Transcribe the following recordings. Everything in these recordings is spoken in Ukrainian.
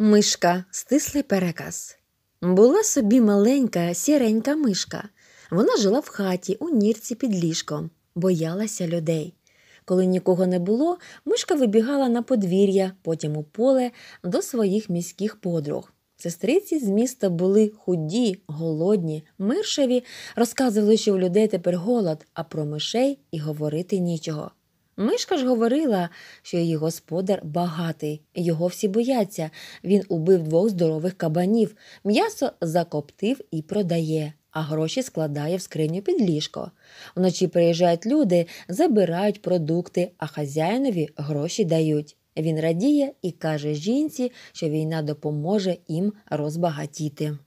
Мишка стислий переказ. Була собі маленька, сіренька мишка. Вона жила в хаті, у нірці під ліжком, боялася людей. Коли нікого не було, мишка вибігала на подвір'я, потім у поле до своїх міських подруг. Сестриці з міста були худі, голодні, миршеві, розказували, що в людей тепер голод, а про мишей і говорити нічого. Мишка ж говорила, що її господар багатий, його всі бояться. Він убив двох здорових кабанів, м'ясо закоптив і продає, а гроші складає в скриню під ліжко. Вночі приїжджають люди, забирають продукти, а хазяїнові гроші дають. Він радіє і каже жінці, що війна допоможе їм розбагатіти.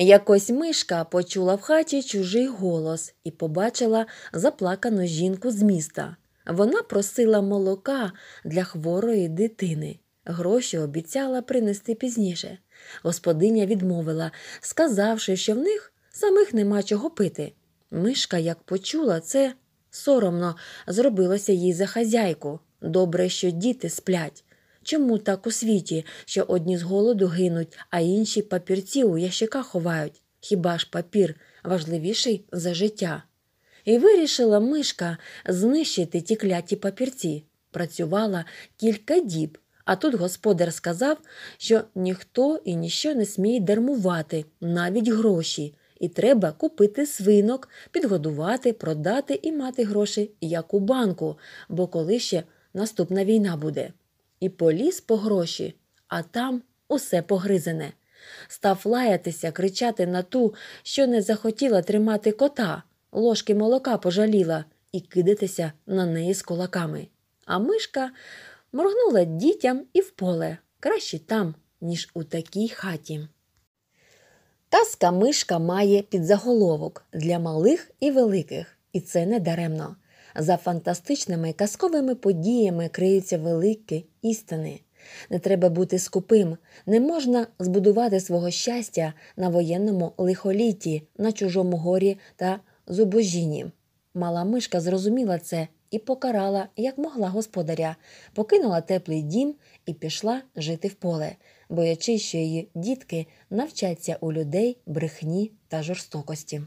Якось мишка почула в хаті чужий голос і побачила заплакану жінку з міста. Вона просила молока для хворої дитини. Гроші обіцяла принести пізніше. Господиня відмовила, сказавши, що в них самих нема чого пити. Мишка, як почула, це соромно зробилося їй за хазяйку. Добре, що діти сплять. Чому так у світі, що одні з голоду гинуть, а інші папірці у ящика ховають? Хіба ж папір важливіший за життя? І вирішила мишка знищити ті кляті папірці. Працювала кілька діб, а тут господар сказав, що ніхто і ніщо не сміє дармувати, навіть гроші, і треба купити свинок, підгодувати, продати і мати гроші, як у банку, бо коли ще наступна війна буде і поліз по гроші, а там усе погризене. Став лаятися, кричати на ту, що не захотіла тримати кота, ложки молока пожаліла, і кидатися на неї з кулаками. А мишка моргнула дітям і в поле краще там, ніж у такій хаті. Казка мишка має підзаголовок для малих і великих, і це не даремно. За фантастичними казковими подіями криються великі істини. Не треба бути скупим, не можна збудувати свого щастя на воєнному лихолітті, на чужому горі та зубожінні. Мала мишка зрозуміла це і покарала, як могла господаря, покинула теплий дім і пішла жити в поле, боячись, що її дітки навчаться у людей брехні та жорстокості.